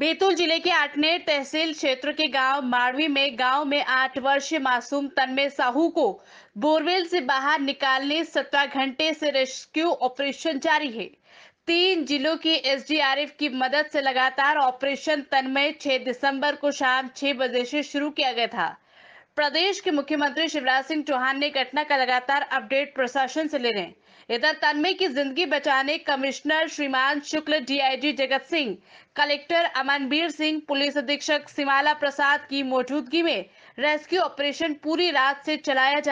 बैतूल जिले के आटनेर तहसील क्षेत्र के गांव मारवी में गांव में आठ वर्षीय मासूम तन्मय साहू को बोरवेल से बाहर निकालने सत्रह घंटे से रेस्क्यू ऑपरेशन जारी है तीन जिलों की एसडीआरएफ की मदद से लगातार ऑपरेशन तन्मय 6 दिसंबर को शाम 6 बजे से शुरू किया गया था प्रदेश के मुख्यमंत्री शिवराज सिंह चौहान ने घटना का लगातार अपडेट प्रशासन से ले रहे इधर तन्मय की जिंदगी बचाने कमिश्नर श्रीमान Shukla DIG Jagat Singh collector Amanbir Singh police अधीक्षक सिमाला प्रसाद की मौजूदगी में रेस्क्यू ऑपरेशन पूरी रात से चलाया जा